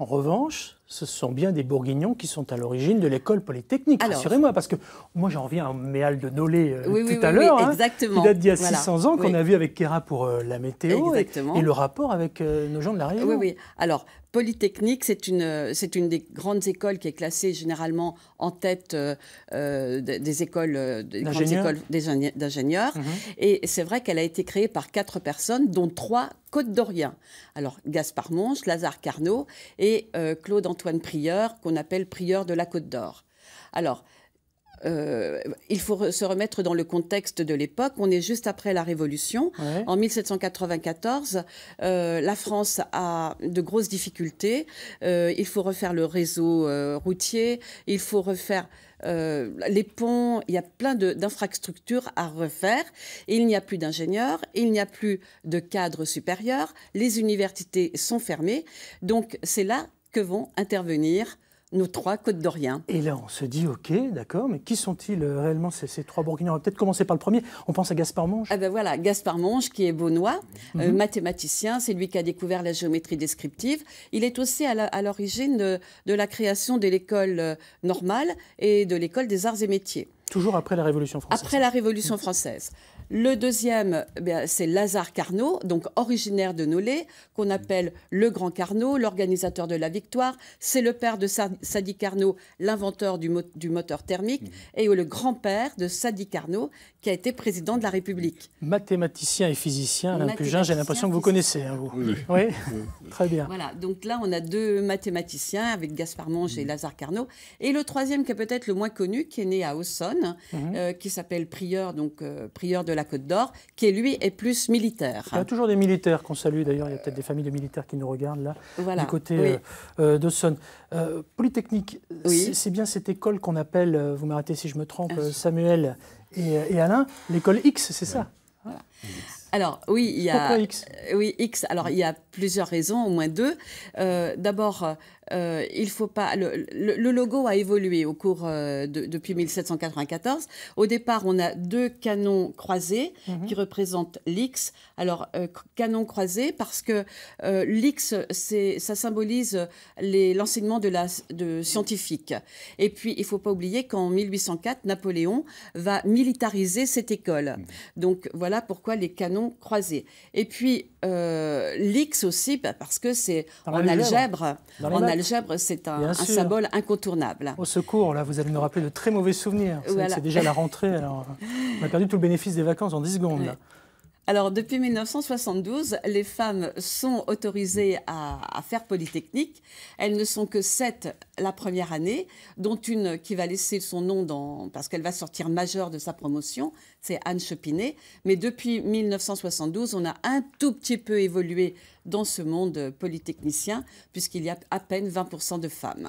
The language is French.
En revanche, ce sont bien des Bourguignons qui sont à l'origine de l'école polytechnique, rassurez-moi, parce que moi j'en reviens au Méal de Nolé euh, tout à l'heure, qui hein. date d'il y a 600 ans, qu'on a vu avec Kéra pour euh, la météo, et, le rapport avec euh, nos gens de la région. Oui, oui. Alors, Polytechnique, c'est une, c'est une des grandes écoles qui est classée généralement en tête des écoles d'ingénieurs. Mhm. Et c'est vrai qu'elle a été créée par quatre personnes, dont trois côte d'Orient. Alors, Gaspard Monge, Lazare Carnot et Claude Antoine. Antoine Prieur, qu'on appelle Prieur de la Côte d'Or. Alors, euh, il faut se remettre dans le contexte de l'époque. On est juste après la Révolution. En 1794, euh, la France a de grosses difficultés. Euh, il faut refaire le réseau routier. Il faut refaire les ponts, il y a plein d'infrastructures à refaire. Il n'y a plus d'ingénieurs, il n'y a plus de cadres supérieurs, les universités sont fermées. Donc c'est là que vont intervenir nos trois Côtes d'Orient. Et là, on se dit, ok, d'accord, mais qui sont-ils euh, réellement ces, trois Bourguignons On va peut-être commencer par le premier. On pense à Gaspard Monge. Ah ben voilà, Gaspard Monge, qui est beaunois, mhm. euh, mathématicien, c'est lui qui a découvert la géométrie descriptive. Il est aussi à l'origine de, la création de l'école euh, normale et de l'école des arts et métiers. Toujours après la Révolution française. Après la Révolution française. Le deuxième, eh c'est Lazare Carnot, donc originaire de Nolay, qu'on appelle le Grand Carnot, l'organisateur de la victoire. C'est le père de Sadi Carnot, l'inventeur du, du, moteur thermique, mm. et le grand-père de Sadi Carnot, qui a été président de la République. Mathématicien et physicien, plus jeune. j'ai l'impression que vous connaissez, hein, vous. Oui. Très bien. Voilà, donc là, on a deux mathématiciens avec Gaspard Monge et mm. Lazare Carnot. Et le troisième, qui est peut-être le moins connu, qui est né à Haussonne, Mhm. Euh, qui s'appelle Prieur, donc euh, Prieur de la Côte d'Or, qui lui est plus militaire. Il y a toujours des militaires qu'on salue d'ailleurs, il y a peut-être des familles de militaires qui nous regardent là, du côté de euh, d'Aussonne. Polytechnique, c'est bien cette école qu'on appelle, vous m'arrêtez si je me trompe, Samuel et, Alain, l'école X, c'est ça alors oui, il y a euh, oui X. Alors il y a plusieurs raisons, au moins deux. Euh, d'abord, euh, il faut pas le, logo a évolué au cours de, depuis 1794. Au départ, on a deux canons croisés mhm. qui représentent l'X. Alors canons canon parce que l'X c'est ça symbolise l'enseignement de la de scientifique. Et puis il faut pas oublier qu'en 1804, Napoléon va militariser cette école. Mhm. Donc voilà pourquoi les canons croisés. Et puis euh, l'X aussi, bah, parce que c'est en algèbre, en algèbre, c'est un, symbole incontournable. Au secours, là, vous allez nous rappeler de très mauvais souvenirs. C'est déjà la rentrée, alors on a perdu tout le bénéfice des vacances en 10 secondes. Alors, depuis 1972, les femmes sont autorisées à, faire Polytechnique. Elles ne sont que sept la première année, dont une qui va laisser son nom dans, parce qu'elle va sortir majeure de sa promotion, c'est Anne Chopinet. Mais depuis 1972, on a un tout petit peu évolué dans ce monde polytechnicien, puisqu'il y a à peine 20% de femmes.